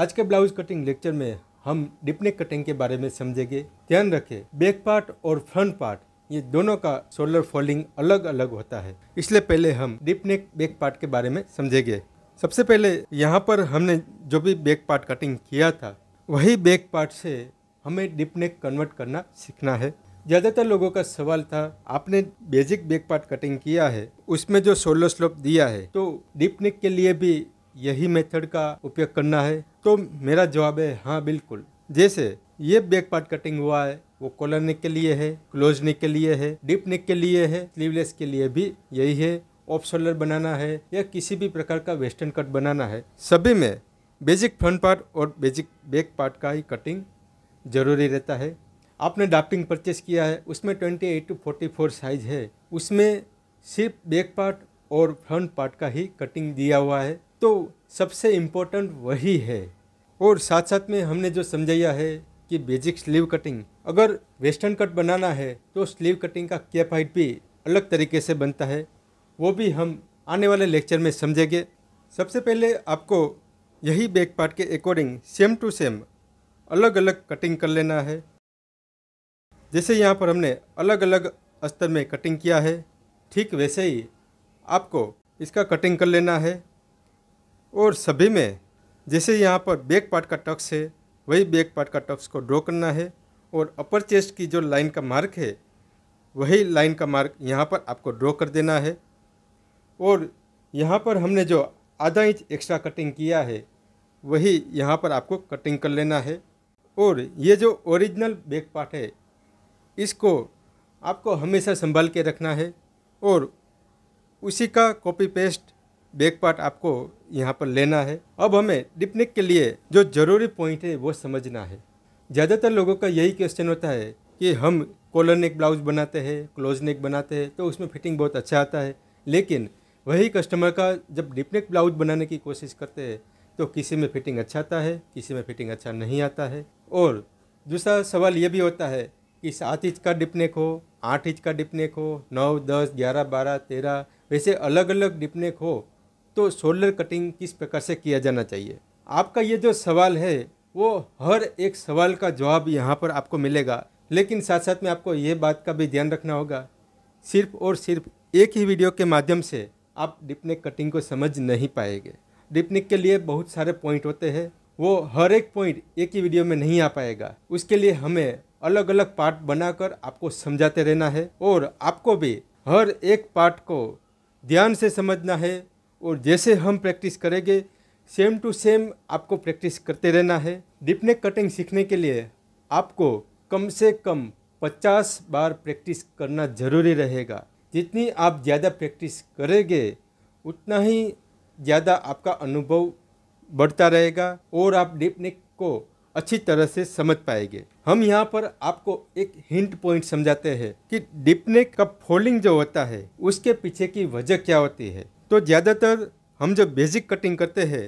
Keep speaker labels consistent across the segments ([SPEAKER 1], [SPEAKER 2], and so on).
[SPEAKER 1] आज के blouse cutting lecture में हम डिपनेक कटिंग के बारे में समझेंगे ध्यान रखें बैक पार्ट और फ्रंट पार्ट ये दोनों का शोल्डर फोल्डिंग अलग अलग होता है इसलिए पहले हम डिपनेक बैक पार्ट के बारे में समझेंगे सबसे पहले यहाँ पर हमने जो भी बैक पार्ट कटिंग किया था वही बैक पार्ट से हमें डिपनेक कन्वर्ट करना सीखना है ज़्यादातर लोगों का सवाल था आपने बेसिक बैक पार्ट कटिंग किया है उसमें जो सोलर स्लोप दिया है तो डिपनेक के लिए भी यही मेथड का उपयोग करना है तो मेरा जवाब है हाँ बिल्कुल जैसे ये बैक पार्ट कटिंग हुआ है वो कॉलर नेक के लिए है क्लोज नेक के लिए है डीप नेक के लिए है स्लीवलेस के लिए भी यही है ऑफ शोल्डर बनाना है या किसी भी प्रकार का वेस्टर्न कट बनाना है सभी में बेसिक फ्रंट पार्ट और बेसिक बैक पार्ट का ही कटिंग ज़रूरी रहता है आपने डाफ्टिंग परचेस किया है उसमें twenty eight two forty four size है उसमें सिर्फ बैक पार्ट और फ्रंट पार्ट का ही कटिंग दिया हुआ है तो सबसे इम्पोर्टेंट वही है और साथ साथ में हमने जो समझाया है कि बेसिक स्लीव कटिंग अगर वेस्टर्न कट बनाना है तो स्लीव कटिंग का कैप हाइट भी अलग तरीके से बनता है वो भी हम आने वाले लेक्चर में समझेंगे सबसे पहले आपको यही बैक पार्ट के अकॉर्डिंग सेम टू सेम अलग अलग कटिंग कर लेना है जैसे यहाँ पर हमने अलग अलग स्तर में कटिंग किया है ठीक वैसे ही आपको इसका कटिंग कर लेना है और सभी में जैसे यहाँ पर बैक पार्ट का टक्स है वही बैक पार्ट का टक्स को ड्रॉ करना है और अपर चेस्ट की जो लाइन का मार्क है वही लाइन का मार्क यहाँ पर आपको ड्रॉ कर देना है और यहाँ पर हमने जो आधा इंच एक्स्ट्रा कटिंग किया है वही यहाँ पर आपको कटिंग कर लेना है और ये जो ओरिजिनल बैक पार्ट है इसको आपको हमेशा संभाल के रखना है और उसी का कॉपी पेस्ट बैक पार्ट आपको यहाँ पर लेना है अब हमें डिपनेक के लिए जो ज़रूरी पॉइंट है वो समझना है ज़्यादातर लोगों का यही क्वेश्चन होता है कि हम कॉलर नेक ब्लाउज बनाते हैं क्लोज नेक बनाते हैं तो उसमें फिटिंग बहुत अच्छा आता है लेकिन वही कस्टमर का जब डिपनेक ब्लाउज बनाने की कोशिश करते हैं तो किसी में फिटिंग अच्छा आता है किसी में फिटिंग अच्छा नहीं आता है और दूसरा सवाल ये भी होता है कि सात इंच का डिपनेक हो आठ इंच का डिपनेक हो नौ दस ग्यारह बारह तेरह वैसे अलग अलग डिपनेक हो तो सोलर कटिंग किस प्रकार से किया जाना चाहिए आपका ये जो सवाल है वो हर एक सवाल का जवाब यहाँ पर आपको मिलेगा लेकिन साथ साथ में आपको ये बात का भी ध्यान रखना होगा सिर्फ और सिर्फ एक ही वीडियो के माध्यम से आप डिपनेक कटिंग को समझ नहीं पाएंगे डिपनेक के लिए बहुत सारे पॉइंट होते हैं वो हर एक पॉइंट एक ही वीडियो में नहीं आ पाएगा उसके लिए हमें अलग अलग पार्ट बनाकर आपको समझाते रहना है और आपको भी हर एक पार्ट को ध्यान से समझना है और जैसे हम प्रैक्टिस करेंगे सेम टू सेम आपको प्रैक्टिस करते रहना है डिपनेक कटिंग सीखने के लिए आपको कम से कम 50 बार प्रैक्टिस करना ज़रूरी रहेगा जितनी आप ज़्यादा प्रैक्टिस करेंगे उतना ही ज़्यादा आपका अनुभव बढ़ता रहेगा और आप डिपनेक को अच्छी तरह से समझ पाएंगे हम यहाँ पर आपको एक हिंट पॉइंट समझाते हैं कि डिपनेक का फोल्डिंग जो होता है उसके पीछे की वजह क्या होती है तो ज़्यादातर हम जब बेसिक कटिंग करते हैं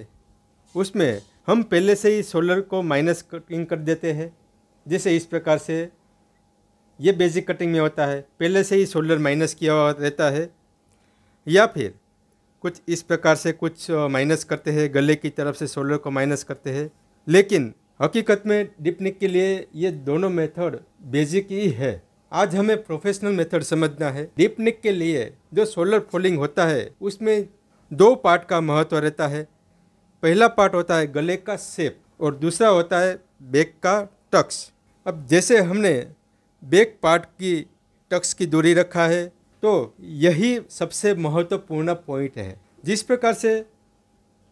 [SPEAKER 1] उसमें हम पहले से ही सोलर को माइनस कटिंग कर देते हैं जैसे इस प्रकार से ये बेसिक कटिंग में होता है पहले से ही सोलर माइनस किया हुआ रहता है या फिर कुछ इस प्रकार से कुछ माइनस करते हैं गले की तरफ से सोलर को माइनस करते हैं लेकिन हकीकत में डिपनिक के लिए ये दोनों मेथड बेसिक ही है आज हमें प्रोफेशनल मेथड समझना है डीप निक के लिए जो सोलर फोलिंग होता है उसमें दो पार्ट का महत्व रहता है पहला पार्ट होता है गले का सेप और दूसरा होता है बैक का टक्स अब जैसे हमने बैक पार्ट की टक्स की दूरी रखा है तो यही सबसे महत्वपूर्ण पॉइंट है जिस प्रकार से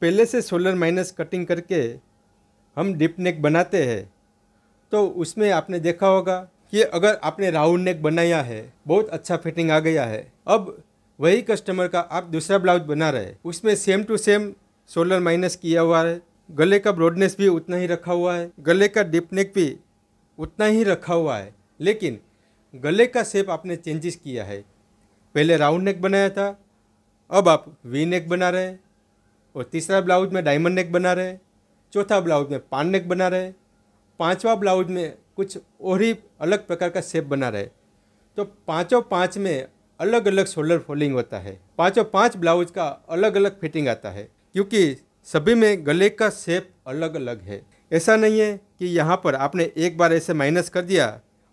[SPEAKER 1] पहले से सोलर माइनस कटिंग करके हम डिप नेक बनाते हैं तो उसमें आपने देखा होगा कि अगर आपने राउंड नेक बनाया है बहुत अच्छा फिटिंग आ गया है अब वही कस्टमर का आप दूसरा ब्लाउज बना रहे उसमें same to same shoulder minus किया हुआ है गले का ब्रॉडनेस भी उतना ही रखा हुआ है गले का डिप नेक भी उतना ही रखा हुआ है लेकिन गले का शेप आपने चेंजेस किया है पहले राउंड नेक बनाया था अब आप वी नेक बना रहे हैं और तीसरा ब्लाउज में डायमंड नेक बना रहे हैं चौथा ब्लाउज में पान नेक बना रहे हैं पांचवा ब्लाउज में कुछ और ही अलग प्रकार का शेप बना रहे तो पाँचों पाँच में अलग अलग शोल्डर फोल्डिंग होता है पाँचों पाँच ब्लाउज का अलग अलग फिटिंग आता है क्योंकि सभी में गले का शेप अलग अलग है ऐसा नहीं है कि यहाँ पर आपने एक बार ऐसे माइनस कर दिया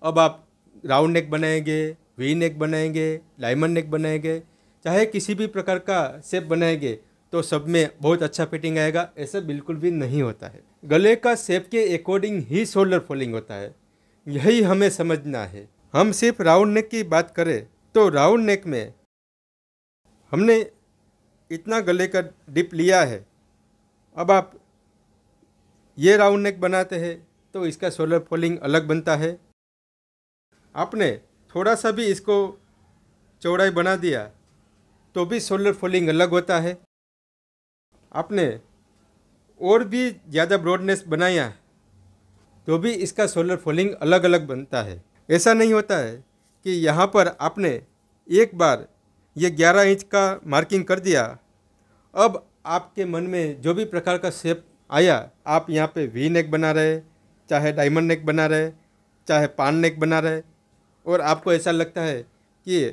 [SPEAKER 1] अब आप राउंड नेक बनाएंगे वी नेक बनाएंगे डायमंड नेक बनाएंगे चाहे किसी भी प्रकार का शेप बनाएंगे तो सब में बहुत अच्छा फिटिंग आएगा ऐसा बिल्कुल भी नहीं होता है गले का सेप के अकॉर्डिंग ही शोल्डर फोल्डिंग होता है यही हमें समझना है हम सिर्फ राउंड नेक की बात करें तो राउंड नेक में हमने इतना गले का डिप लिया है अब आप ये राउंड नेक बनाते हैं तो इसका सोलर फोलिंग अलग बनता है आपने थोड़ा सा भी इसको चौड़ाई बना दिया तो भी सोलर फोलिंग अलग होता है आपने और भी ज़्यादा ब्रॉडनेस बनाया तो भी इसका सोलर फॉलिंग अलग अलग बनता है ऐसा नहीं होता है कि यहाँ पर आपने एक बार ये 11 इंच का मार्किंग कर दिया अब आपके मन में जो भी प्रकार का शेप आया आप यहाँ पे वी नेक बना रहे चाहे डायमंड नेक बना रहे चाहे पान नेक बना रहे और आपको ऐसा लगता है कि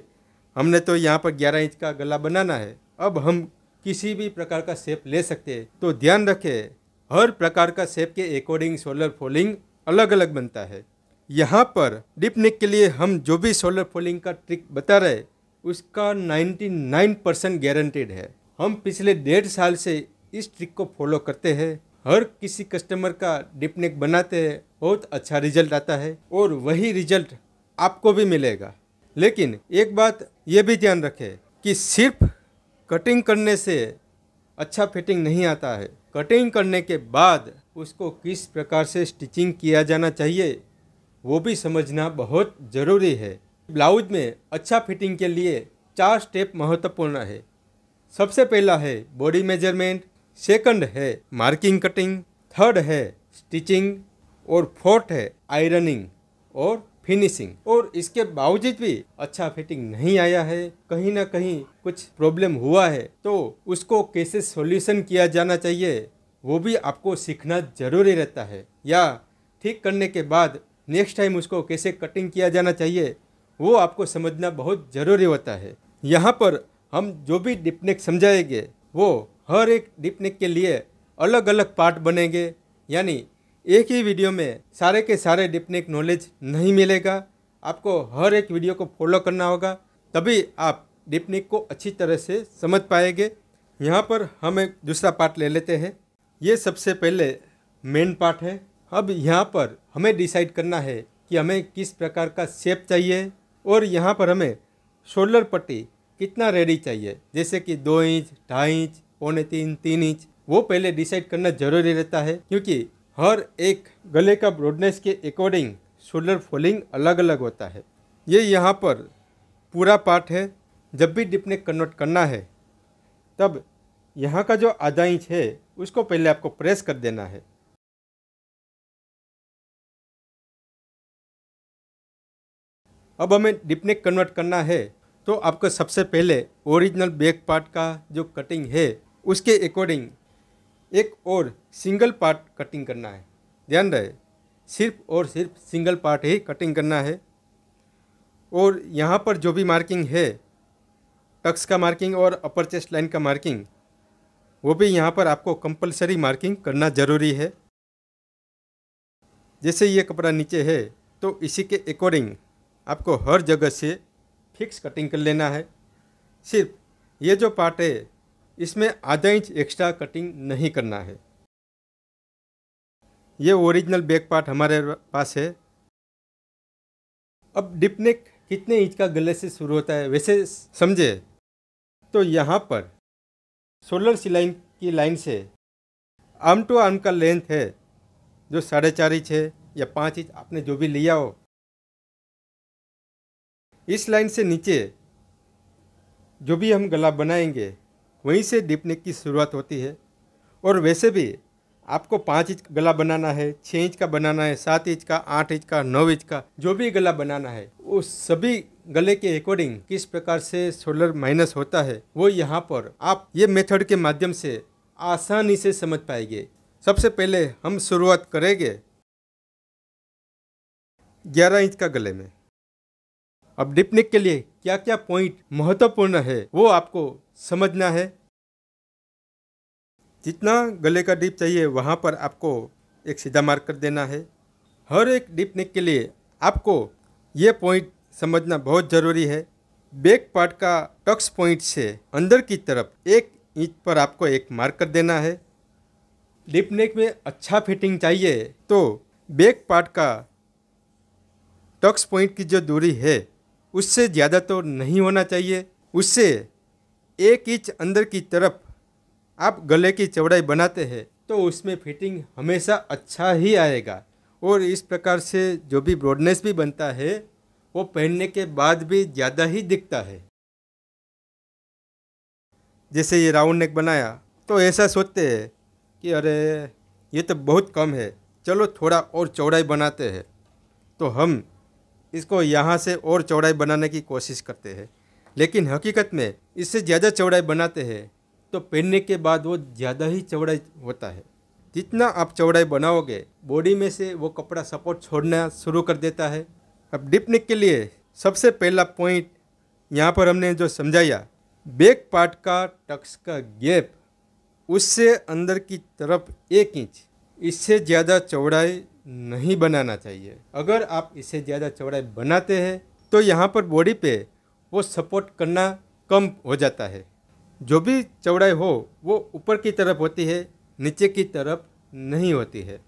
[SPEAKER 1] हमने तो यहाँ पर 11 इंच का गला बनाना है अब हम किसी भी प्रकार का सेप ले सकते हैं तो ध्यान रखें हर प्रकार का सेप के अकॉर्डिंग सोलर फोलिंग अलग अलग बनता है यहाँ पर डिप नेक के लिए हम जो भी सोलर फोलिंग का ट्रिक बता रहे उसका 99 परसेंट गारंटेड है हम पिछले डेढ़ साल से इस ट्रिक को फॉलो करते हैं हर किसी कस्टमर का डिप नेक बनाते हैं बहुत अच्छा रिजल्ट आता है और वही रिजल्ट आपको भी मिलेगा लेकिन एक बात ये भी ध्यान रखें कि सिर्फ कटिंग करने से अच्छा फिटिंग नहीं आता है कटिंग करने के बाद उसको किस प्रकार से स्टिचिंग किया जाना चाहिए वो भी समझना बहुत ज़रूरी है ब्लाउज में अच्छा फिटिंग के लिए चार स्टेप महत्वपूर्ण है सबसे पहला है बॉडी मेजरमेंट सेकंड है मार्किंग कटिंग थर्ड है स्टिचिंग और फोर्थ है आयरनिंग और फिनिशिंग और इसके बावजूद भी अच्छा फिटिंग नहीं आया है कहीं ना कहीं कुछ प्रॉब्लम हुआ है तो उसको कैसे सॉल्यूशन किया जाना चाहिए वो भी आपको सीखना ज़रूरी रहता है या ठीक करने के बाद नेक्स्ट टाइम उसको कैसे कटिंग किया जाना चाहिए वो आपको समझना बहुत ज़रूरी होता है यहाँ पर हम जो भी डिपनेक समझाएंगे वो हर एक डिपनेक के लिए अलग अलग पार्ट बनेंगे यानी एक ही वीडियो में सारे के सारे डिपनिक नॉलेज नहीं मिलेगा आपको हर एक वीडियो को फॉलो करना होगा तभी आप डिपनिक को अच्छी तरह से समझ पाएंगे यहाँ पर हम एक दूसरा पार्ट ले लेते हैं ये सबसे पहले मेन पार्ट है अब यहाँ पर हमें डिसाइड करना है कि हमें किस प्रकार का शेप चाहिए और यहाँ पर हमें शोल्डर पट्टी कितना रेडी चाहिए जैसे कि दो इंच ढाई इंच पौने तीन तीन इंच वो पहले डिसाइड करना ज़रूरी रहता है क्योंकि हर एक गले का ब्रॉडनेस के अकॉर्डिंग शोल्डर फोलिंग अलग अलग होता है ये यहाँ पर पूरा पार्ट है जब भी डिपनेक कन्वर्ट करना है
[SPEAKER 2] तब यहाँ का जो आधा इंच है उसको पहले आपको प्रेस कर देना है अब हमें डिपनेक कन्वर्ट करना है तो आपको सबसे पहले ओरिजिनल बैक पार्ट
[SPEAKER 1] का जो कटिंग है उसके अकॉर्डिंग एक और सिंगल पार्ट कटिंग करना है ध्यान रहे सिर्फ और सिर्फ सिंगल पार्ट ही कटिंग करना है और यहाँ पर जो भी मार्किंग है टक्स का मार्किंग और अपर चेस्ट लाइन का मार्किंग वो भी यहाँ पर आपको कंपलसरी मार्किंग करना ज़रूरी है जैसे ये कपड़ा नीचे है तो इसी के अकॉर्डिंग आपको हर जगह से फिक्स कटिंग कर लेना है सिर्फ ये जो पार्ट है इसमें आधा इंच एक्स्ट्रा कटिंग नहीं करना है ये ओरिजिनल बैक पार्ट हमारे पास है अब डिपनेक कितने इंच का गले से शुरू होता है वैसे समझे तो यहाँ पर सोलर सिलाइन की लाइन से आर्म टू आर्म का लेंथ है जो साढ़े चार इंच है या पाँच इंच आपने जो भी लिया हो इस लाइन से नीचे जो भी हम गला बनाएंगे वहीं से डीपनेक की शुरुआत होती है और वैसे भी आपको पाँच इंच गला बनाना है छः इंच का बनाना है सात इंच का आठ इंच का नौ इंच का जो भी गला बनाना है वो सभी गले के अकॉर्डिंग किस प्रकार से सोलर माइनस होता है वो यहाँ पर आप ये मेथड के माध्यम से आसानी से समझ पाएंगे सबसे पहले हम शुरुआत करेंगे ग्यारह इंच का गले में अब डिपनिक के लिए क्या क्या पॉइंट महत्वपूर्ण है वो आपको समझना है जितना गले का डिप चाहिए वहाँ पर आपको एक सीधा मार्क कर देना है हर एक डिप नेक के लिए आपको ये पॉइंट समझना बहुत ज़रूरी है बैक पार्ट का टक्स पॉइंट से अंदर की तरफ एक इंच पर आपको एक मार्क कर देना है डिप नेक में अच्छा फिटिंग चाहिए तो बैक पार्ट का टक्स पॉइंट की जो दूरी है उससे ज़्यादा तो नहीं होना चाहिए उससे एक इंच अंदर की तरफ आप गले की चौड़ाई बनाते हैं तो उसमें फिटिंग हमेशा अच्छा ही आएगा और इस प्रकार से जो भी ब्रॉडनेस भी बनता है वो पहनने के बाद भी ज़्यादा ही दिखता है जैसे ये राउंड नेक बनाया तो ऐसा सोचते हैं कि अरे ये तो बहुत कम है चलो थोड़ा और चौड़ाई बनाते हैं तो हम इसको यहाँ से और चौड़ाई बनाने की कोशिश करते हैं लेकिन हकीकत में इससे ज़्यादा चौड़ाई बनाते हैं तो पहनने के बाद वो ज़्यादा ही चौड़ाई होता है जितना आप चौड़ाई बनाओगे बॉडी में से वो कपड़ा सपोर्ट छोड़ना शुरू कर देता है अब डिपनिक के लिए सबसे पहला पॉइंट यहाँ पर हमने जो समझाया बैक पार्ट का टक्स का गैप उससे अंदर की तरफ एक इंच इससे ज़्यादा चौड़ाई नहीं बनाना चाहिए अगर आप इसे ज़्यादा चौड़ाई बनाते हैं तो यहाँ पर बॉडी पे वो सपोर्ट करना कम हो जाता है जो भी चौड़ाई हो वो ऊपर की तरफ होती है नीचे की तरफ नहीं होती है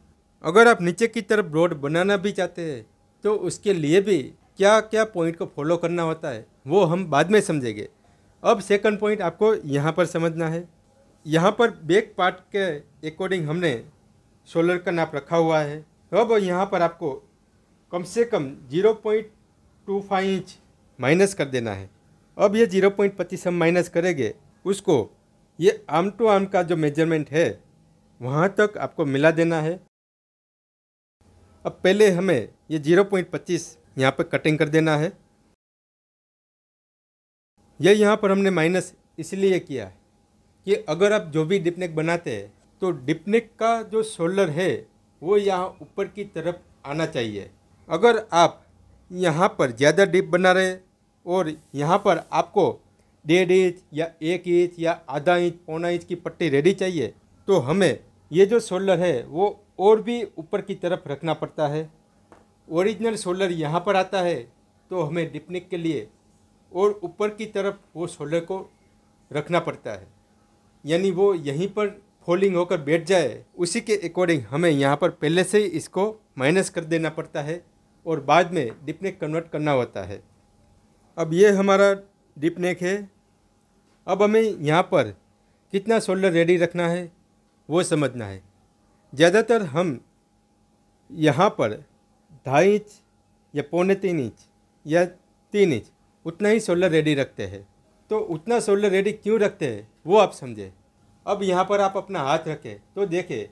[SPEAKER 1] अगर आप नीचे की तरफ रोड बनाना भी चाहते हैं तो उसके लिए भी क्या क्या पॉइंट को फॉलो करना होता है वो हम बाद में समझेंगे अब सेकंड पॉइंट आपको यहाँ पर समझना है यहाँ पर बैक पार्ट के अकॉर्डिंग हमने सोलर का नाप रखा हुआ है अब यहाँ पर आपको कम से कम zero point two five inch minus कर देना है अब ये जीरो पॉइंट पच्चीस हम माइनस करेंगे उसको ये आम टू आम का जो मेजरमेंट है वहाँ तक आपको मिला देना है
[SPEAKER 2] अब पहले हमें ये जीरो पॉइंट पच्चीस यहाँ पर कटिंग कर देना है ये यहाँ पर हमने माइनस इसलिए किया है
[SPEAKER 1] कि अगर आप जो भी डिपनेक बनाते हैं तो डिपनेक का जो शोल्डर है वो यहाँ ऊपर की तरफ आना चाहिए अगर आप यहाँ पर ज़्यादा डिप बना रहे और यहाँ पर आपको डेढ़ इंच या एक इंच या आधा इंच पौना इंच की पट्टी रेडी चाहिए तो हमें ये जो सोलर है वो और भी ऊपर की तरफ रखना पड़ता है ओरिजिनल सोलर यहाँ पर आता है तो हमें डिपनिक के लिए और ऊपर की तरफ वो सोलर को रखना पड़ता है यानी वो यहीं पर फोल्डिंग होकर बैठ जाए उसी के अकॉर्डिंग हमें यहाँ पर पहले से ही इसको माइनस कर देना पड़ता है और बाद में डिपनेक कन्वर्ट करना होता है अब ये हमारा डिपनेक है अब हमें यहाँ पर कितना शोल्डर रेडी रखना है वो समझना है ज़्यादातर हम यहाँ पर ढाई इंच या पौने तीन इंच या तीन इंच उतना ही शोल्डर रेडी रखते हैं तो उतना शोल्डर रेडी क्यों रखते हैं वो आप समझें अब यहाँ पर आप अपना हाथ रखें तो देखें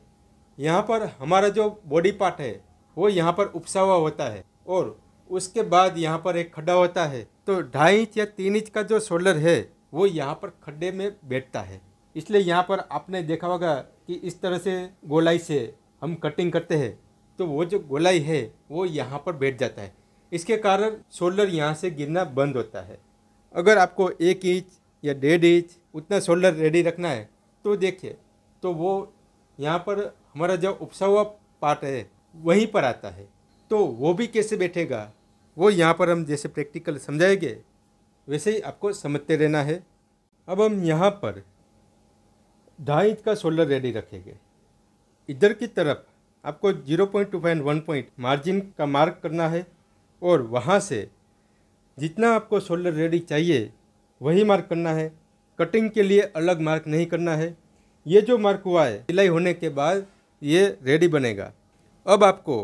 [SPEAKER 1] यहाँ पर हमारा जो बॉडी पार्ट है वो यहाँ पर उपसा हुआ होता है और उसके बाद यहाँ पर एक खड्डा होता है तो ढाई इंच या तीन इंच का जो शोल्डर है वो यहाँ पर खड्डे में बैठता है इसलिए यहाँ पर आपने देखा होगा कि इस तरह से गोलाई से हम कटिंग करते हैं तो वो जो गोलाई है वो यहाँ पर बैठ जाता है इसके कारण शोल्डर यहाँ से गिरना बंद होता है अगर आपको एक इंच या डेढ़ इंच उतना शोल्डर रेडी रखना है तो देखिए तो वो यहाँ पर हमारा जो उपसा हुआ पार्ट है वहीं पर आता है तो वो भी कैसे बैठेगा वो यहाँ पर हम जैसे प्रैक्टिकल समझाएंगे वैसे ही आपको समझते रहना है अब हम यहाँ पर ढाई इंच का शोल्डर रेडी रखेंगे इधर की तरफ आपको zero point two five one point margin का मार्क करना है और वहाँ से जितना आपको शोल्डर रेडी चाहिए वही मार्क करना है कटिंग के लिए अलग मार्क नहीं करना है ये जो मार्क हुआ है सिलाई होने के बाद ये रेडी बनेगा अब आपको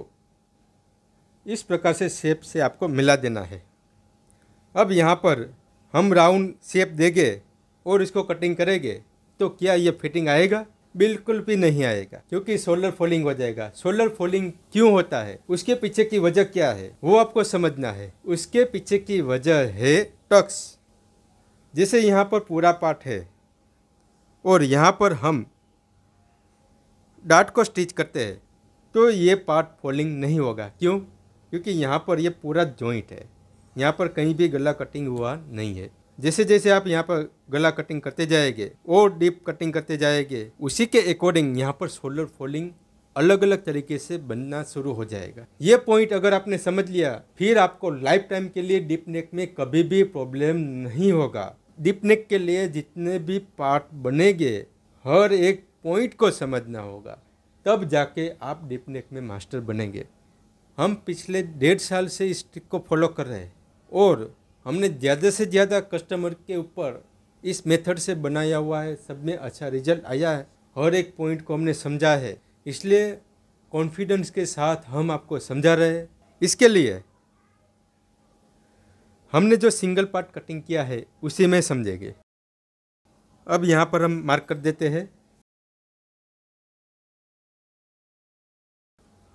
[SPEAKER 1] इस प्रकार से शेप से आपको मिला देना है अब यहाँ पर हम राउंड शेप देंगे और इसको कटिंग करेंगे तो क्या ये फिटिंग आएगा बिल्कुल भी नहीं आएगा क्योंकि सोलर फोलिंग हो जाएगा सोलर फोलिंग क्यों होता है उसके पीछे की वजह क्या है वो आपको समझना है उसके पीछे की वजह है टक्स जैसे यहाँ पर पूरा पाठ है और यहाँ पर हम डाट को स्टिच करते हैं तो ये पार्ट फोल्डिंग नहीं होगा क्यों क्योंकि यहाँ पर ये पूरा जॉइंट है यहाँ पर कहीं भी गला कटिंग हुआ नहीं है जैसे जैसे आप यहाँ पर गला कटिंग करते जाएंगे और डीप कटिंग करते जाएंगे उसी के अकॉर्डिंग यहाँ पर शोल्डर फोल्डिंग अलग अलग तरीके से बनना शुरू हो जाएगा ये पॉइंट अगर आपने समझ लिया फिर आपको लाइफ टाइम के लिए डीप नेक में कभी भी प्रॉब्लम नहीं होगा डीपनेक के लिए जितने भी पार्ट बनेंगे हर एक पॉइंट को समझना होगा तब जाके आप डीपनेक में मास्टर बनेंगे हम पिछले डेढ़ साल से इस ट्रिक को फॉलो कर रहे हैं और हमने ज़्यादा से ज़्यादा कस्टमर के ऊपर इस मेथड से बनाया हुआ है सब में अच्छा रिजल्ट आया है हर एक पॉइंट को हमने समझा है इसलिए कॉन्फिडेंस के साथ हम आपको समझा रहे हैं इसके लिए
[SPEAKER 2] हमने जो सिंगल पार्ट कटिंग किया है उसी में समझेंगे अब यहाँ पर हम मार्क कर देते हैं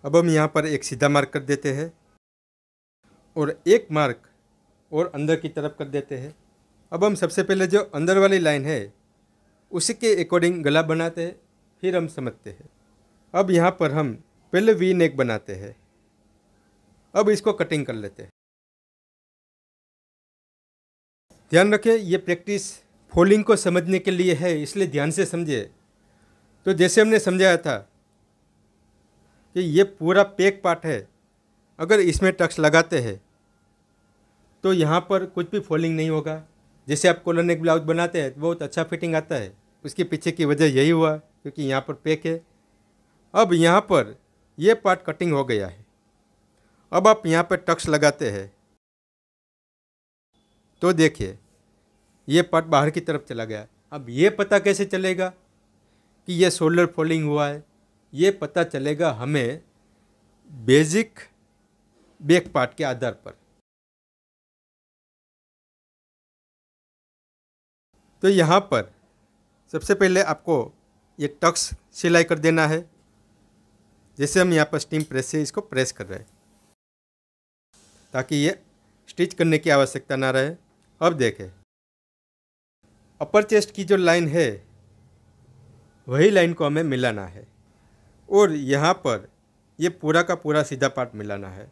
[SPEAKER 2] अब हम यहाँ पर एक सीधा मार्क कर देते हैं और एक मार्क
[SPEAKER 1] और अंदर की तरफ कर देते हैं अब हम सबसे पहले जो अंदर वाली लाइन है उसी के अकॉर्डिंग गला बनाते हैं फिर हम समझते हैं अब यहाँ पर हम पहले वी नेक बनाते हैं अब इसको कटिंग कर लेते हैं ध्यान रखें ये प्रैक्टिस फोलिंग को समझने के लिए है इसलिए ध्यान से समझे तो जैसे हमने समझाया था कि ये पूरा पेक पार्ट है अगर इसमें टक्स लगाते हैं तो यहाँ पर कुछ भी फोल्डिंग नहीं होगा जैसे आप कॉलर एक ब्लाउज बनाते हैं तो बहुत अच्छा फिटिंग आता है उसके पीछे की वजह यही हुआ क्योंकि यहाँ पर पेक है अब यहाँ पर यह पार्ट कटिंग हो गया है अब आप यहाँ पर टक्स लगाते हैं तो देखिए ये पार्ट बाहर की तरफ चला गया अब ये पता कैसे चलेगा कि ये सोलर फॉलिंग हुआ है ये पता चलेगा हमें
[SPEAKER 2] बेसिक बैक पार्ट के आधार पर तो यहाँ पर सबसे पहले आपको ये टक्स सिलाई कर देना है जैसे
[SPEAKER 1] हम यहाँ पर स्टीम प्रेस से इसको प्रेस कर रहे हैं ताकि ये स्टिच करने की आवश्यकता ना रहे अब देखें अपर चेस्ट की जो लाइन है वही लाइन को हमें मिलाना है और यहाँ पर ये पूरा का पूरा सीधा पार्ट मिलाना है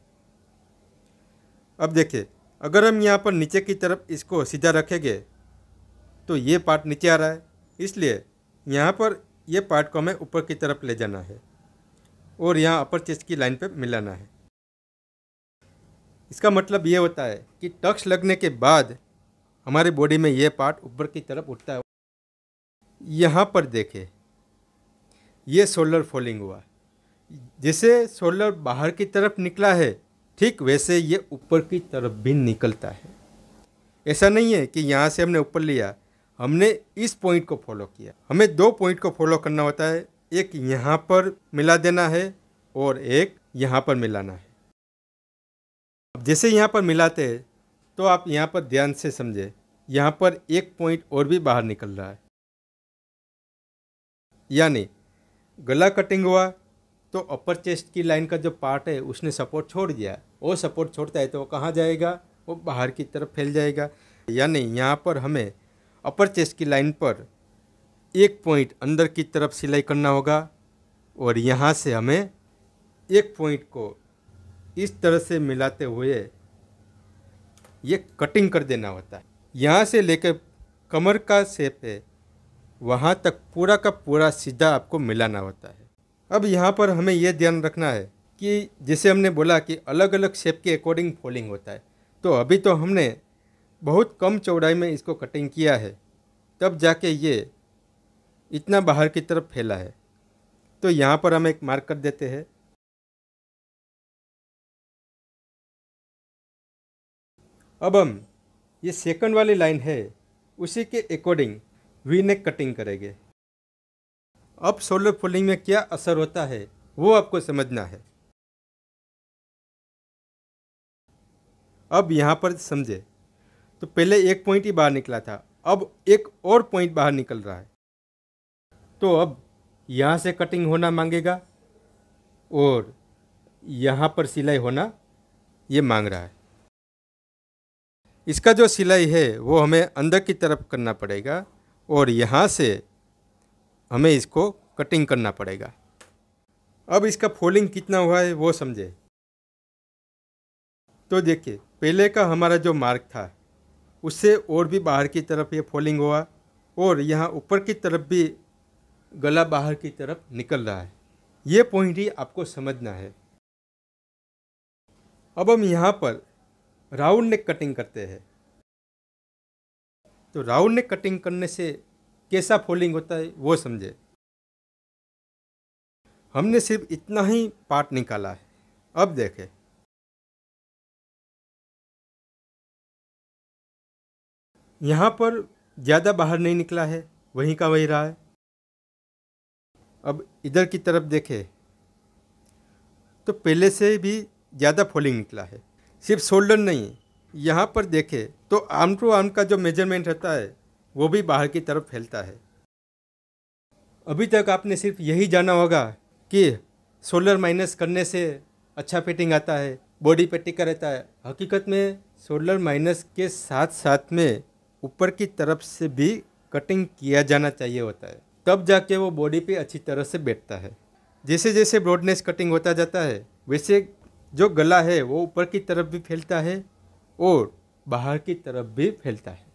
[SPEAKER 1] अब देखिए अगर हम यहाँ पर नीचे की तरफ इसको सीधा रखेंगे तो ये पार्ट नीचे आ रहा है इसलिए यहाँ पर ये पार्ट को हमें ऊपर की तरफ ले जाना है और यहाँ अपर चेस्ट की लाइन पे मिलाना है इसका मतलब ये होता है कि टक्स लगने के बाद हमारे बॉडी में ये पार्ट ऊपर की तरफ उठता है यहाँ पर देखें ये सोलर फॉलिंग हुआ जैसे सोलर बाहर की तरफ निकला है ठीक वैसे ये ऊपर की तरफ भी निकलता है ऐसा नहीं है कि यहाँ से हमने ऊपर लिया हमने इस पॉइंट को फॉलो किया हमें दो पॉइंट को फॉलो करना होता है एक यहाँ पर मिला देना है और एक यहाँ पर मिलाना है अब जैसे यहाँ पर मिलाते हैं तो आप यहाँ पर ध्यान से समझें यहाँ पर एक पॉइंट और भी बाहर निकल रहा है यानी गला कटिंग हुआ तो अपर चेस्ट की लाइन का जो पार्ट है उसने सपोर्ट छोड़ दिया वो सपोर्ट छोड़ता है तो वो कहाँ जाएगा वो बाहर की तरफ फैल जाएगा यानी यहाँ पर हमें अपर चेस्ट की लाइन पर एक पॉइंट अंदर की तरफ सिलाई करना होगा और यहाँ से हमें एक पॉइंट को इस तरह से मिलाते हुए ये कटिंग कर देना होता है यहाँ से लेकर कमर का सेप है वहाँ तक पूरा का पूरा सीधा आपको मिलाना होता है अब यहाँ पर हमें यह ध्यान रखना है कि जैसे हमने बोला कि अलग अलग शेप के अकॉर्डिंग फोल्डिंग होता है तो अभी तो हमने बहुत कम चौड़ाई में इसको कटिंग किया है तब जाके ये
[SPEAKER 2] इतना बाहर की तरफ फैला है तो यहाँ पर हम एक मार्क कर देते हैं अब हम ये सेकंड वाली लाइन है उसी के अकॉर्डिंग वी नेक कटिंग करेंगे अब सोलर फोल्डिंग में क्या असर होता है वो आपको समझना है अब यहाँ पर
[SPEAKER 1] समझे तो पहले एक पॉइंट ही बाहर निकला था अब एक और पॉइंट बाहर निकल रहा है तो अब यहाँ से कटिंग होना मांगेगा और यहाँ पर सिलाई होना ये मांग रहा है इसका जो सिलाई है वो हमें अंदर की तरफ करना पड़ेगा और यहाँ से हमें इसको कटिंग करना पड़ेगा अब इसका फोल्डिंग कितना हुआ है वो समझे तो देखिए पहले का हमारा जो मार्क था उससे और भी बाहर की तरफ ये फोल्डिंग हुआ और यहाँ ऊपर की तरफ भी गला बाहर की तरफ निकल रहा है ये पॉइंट ही आपको समझना
[SPEAKER 2] है अब हम यहाँ पर राउंड नेक कटिंग करते हैं तो राउंड नेक कटिंग करने से कैसा फोल्डिंग होता है वो समझे हमने सिर्फ इतना ही पार्ट निकाला है अब देखें यहाँ पर ज़्यादा बाहर नहीं निकला है वहीं का वहीं रहा है अब इधर की तरफ देखें
[SPEAKER 1] तो पहले से भी ज़्यादा फोलिंग निकला है सिर्फ शोल्डर नहीं यहाँ पर देखें तो आर्म टू आर्म का जो मेजरमेंट रहता है वो भी बाहर की तरफ फैलता है अभी तक आपने सिर्फ यही जाना होगा कि शोल्डर माइनस करने से अच्छा फिटिंग आता है बॉडी पे टिका रहता है हकीकत में शोल्डर माइनस के साथ साथ में ऊपर की तरफ से भी कटिंग किया जाना चाहिए होता है तब जाके वो बॉडी पे अच्छी तरह से बैठता है जैसे जैसे ब्रॉडनेस कटिंग होता जाता है वैसे जो गला है वो ऊपर की तरफ भी फैलता है और बाहर की तरफ भी फैलता है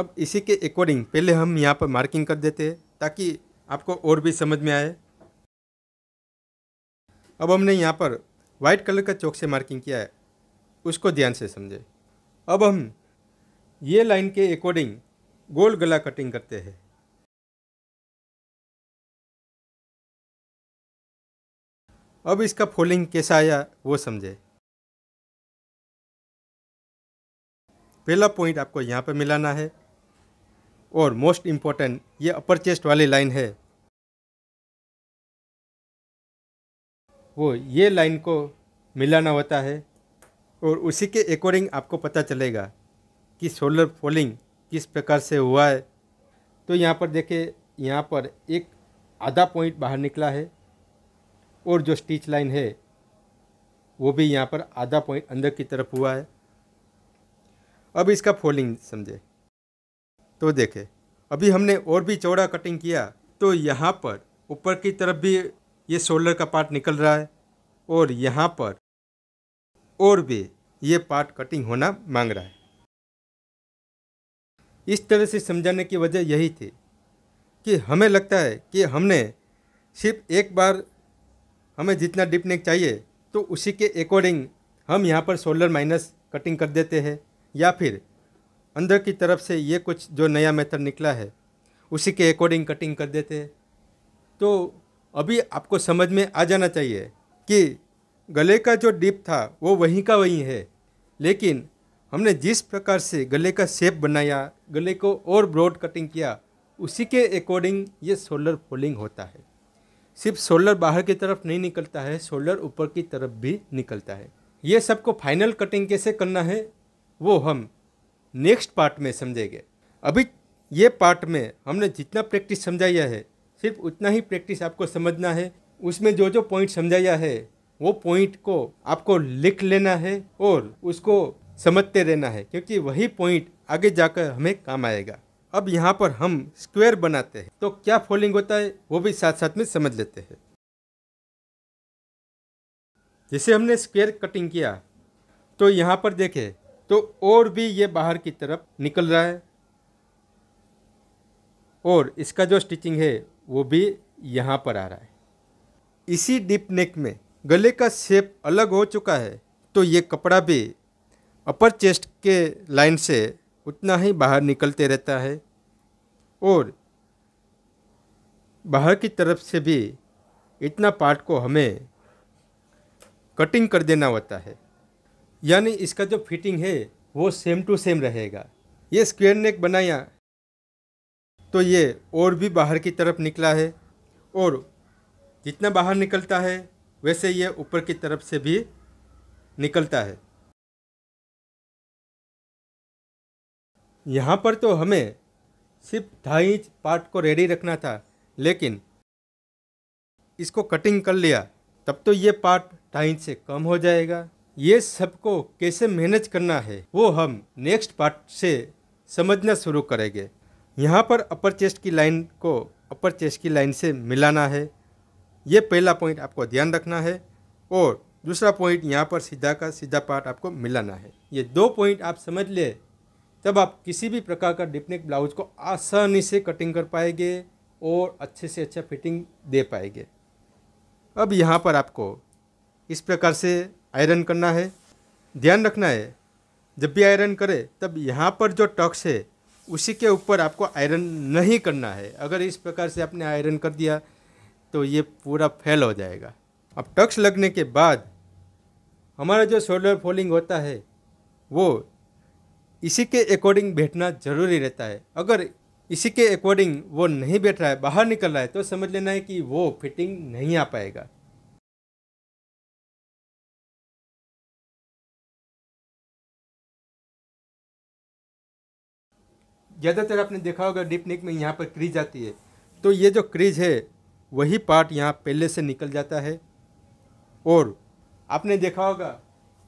[SPEAKER 1] अब इसी के अकॉर्डिंग पहले हम यहाँ पर मार्किंग कर देते हैं ताकि आपको और भी समझ में आए अब हमने यहाँ पर वाइट कलर का चौक से मार्किंग किया है उसको ध्यान से समझें
[SPEAKER 2] अब हम ये लाइन के अकॉर्डिंग गोल गला कटिंग करते हैं अब इसका फोलिंग कैसा आया वो समझे
[SPEAKER 1] पहला पॉइंट आपको यहाँ पर मिलाना है और मोस्ट इम्पॉर्टेंट ये अपर चेस्ट वाली लाइन है वो ये लाइन को मिलाना होता है और उसी के अकॉर्डिंग आपको पता चलेगा कि सोलर फोलिंग किस प्रकार से हुआ है तो यहाँ पर देखें यहाँ पर एक आधा पॉइंट बाहर निकला है और जो स्टिच लाइन है वो भी यहाँ पर आधा पॉइंट अंदर की तरफ हुआ है अब इसका फोल्डिंग समझे तो देखें अभी हमने और भी चौड़ा कटिंग किया तो यहाँ पर ऊपर की तरफ भी ये शोल्डर का पार्ट निकल रहा है और यहाँ पर और भी ये पार्ट कटिंग होना मांग रहा है इस तरह से समझाने की वजह यही थी कि हमें लगता है कि हमने सिर्फ एक बार हमें जितना डिप नेक चाहिए तो उसी के अकॉर्डिंग हम यहाँ पर शोल्डर माइनस कटिंग कर देते हैं या फिर अंदर की तरफ से ये कुछ जो नया मेथड निकला है उसी के अकॉर्डिंग कटिंग कर देते हैं तो अभी आपको समझ में आ जाना चाहिए कि गले का जो डिप था वो वहीं का वहीं है लेकिन हमने जिस प्रकार से गले का शेप बनाया गले को और ब्रॉड कटिंग किया उसी के अकॉर्डिंग ये सोलर फोल्डिंग होता है सिर्फ सोलर बाहर की तरफ नहीं निकलता है सोलर ऊपर की तरफ भी निकलता है ये सबको फाइनल कटिंग कैसे करना है वो हम नेक्स्ट पार्ट में समझेंगे अभी ये पार्ट में हमने जितना प्रैक्टिस समझाया है सिर्फ उतना ही प्रैक्टिस आपको समझना है उसमें जो जो पॉइंट समझाया है वो पॉइंट को आपको लिख लेना है और उसको समझते रहना है क्योंकि वही पॉइंट आगे जाकर हमें काम आएगा अब यहाँ पर हम स्क्वायर बनाते हैं तो क्या फोल्डिंग होता है वो भी साथ साथ में समझ लेते हैं जैसे हमने स्क्वायर कटिंग किया तो यहाँ पर देखें तो और भी ये बाहर की तरफ निकल रहा है और इसका जो स्टिचिंग है वो भी यहाँ पर आ रहा है इसी डीप नेक में गले का शेप अलग हो चुका है तो ये कपड़ा भी अपर चेस्ट के लाइन से उतना ही बाहर निकलते रहता है और बाहर की तरफ से भी इतना पार्ट को हमें कटिंग कर देना होता है यानी इसका जो फिटिंग है वो सेम टू सेम रहेगा ये स्क्वेयर नेक बनाया तो ये और भी बाहर की तरफ निकला है और जितना बाहर निकलता है वैसे ये
[SPEAKER 2] ऊपर की तरफ से भी निकलता है यहाँ पर तो हमें सिर्फ ढाई इंच पार्ट को रेडी
[SPEAKER 1] रखना था लेकिन इसको कटिंग कर लिया तब तो ये पार्ट ढाई इंच से कम हो जाएगा ये सबको कैसे मैनेज करना है वो हम नेक्स्ट पार्ट से समझना शुरू करेंगे यहाँ पर अपर चेस्ट की लाइन को अपर चेस्ट की लाइन से मिलाना है ये पहला पॉइंट आपको ध्यान रखना है और दूसरा पॉइंट यहाँ पर सीधा का सीधा पार्ट आपको मिलाना है ये दो पॉइंट आप समझ ले तब आप किसी भी प्रकार का डिपनेक ब्लाउज को आसानी से कटिंग कर पाएंगे और अच्छे से अच्छा फिटिंग दे पाएंगे अब यहाँ पर आपको इस प्रकार से आयरन करना है ध्यान रखना है जब भी आयरन करें तब यहाँ पर जो टक्स है उसी के ऊपर आपको आयरन नहीं करना है अगर इस प्रकार से आपने आयरन कर दिया तो ये पूरा फेल हो जाएगा अब टक्स लगने के बाद हमारा जो शोल्डर फोल्डिंग होता है वो इसी के अकॉर्डिंग बैठना जरूरी रहता है अगर इसी के अकॉर्डिंग वो नहीं बैठ
[SPEAKER 2] रहा है बाहर निकल रहा है तो समझ लेना है कि वो फिटिंग नहीं आ पाएगा ज़्यादातर आपने देखा होगा डीप नेक में यहाँ पर क्रीज आती है
[SPEAKER 1] तो ये जो क्रीज है वही पार्ट यहाँ पहले से निकल जाता है और आपने देखा होगा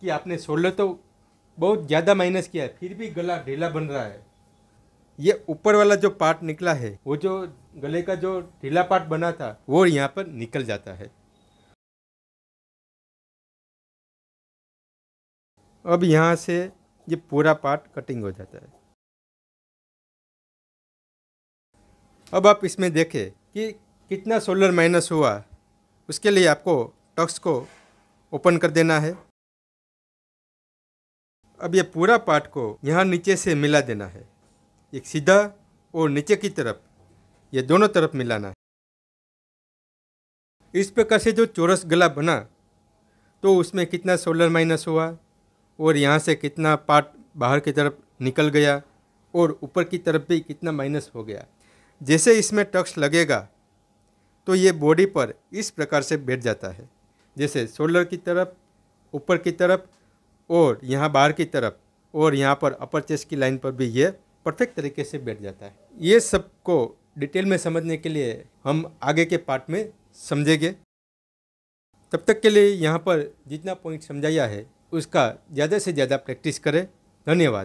[SPEAKER 1] कि आपने शोल्डर तो बहुत ज़्यादा माइनस किया है फिर भी गला ढीला बन रहा है ये ऊपर वाला जो पार्ट निकला है वो जो
[SPEAKER 2] गले का जो ढीला पार्ट बना था वो यहाँ पर निकल जाता है अब यहाँ से ये पूरा पार्ट कटिंग हो जाता है अब आप इसमें
[SPEAKER 1] देखें कि कितना सोलर माइनस हुआ उसके लिए आपको टक्स को ओपन कर देना है अब यह पूरा पार्ट को यहाँ नीचे से मिला देना है एक सीधा और नीचे की तरफ ये दोनों तरफ मिलाना है इस प्रकार से जो चौरस गला बना तो उसमें कितना सोलर माइनस हुआ और यहाँ से कितना पार्ट बाहर की तरफ निकल गया और ऊपर की तरफ भी कितना माइनस हो गया जैसे इसमें टक्स लगेगा तो ये बॉडी पर इस प्रकार से बैठ जाता है जैसे सोलर की तरफ ऊपर की तरफ और यहाँ बाहर की तरफ और यहाँ पर अपर चेस्ट की लाइन पर भी ये परफेक्ट तरीके से बैठ जाता है ये सबको डिटेल में समझने के लिए हम आगे के पार्ट में समझेंगे तब तक के लिए यहाँ पर जितना पॉइंट समझाया है उसका ज़्यादा से ज़्यादा प्रैक्टिस करें धन्यवाद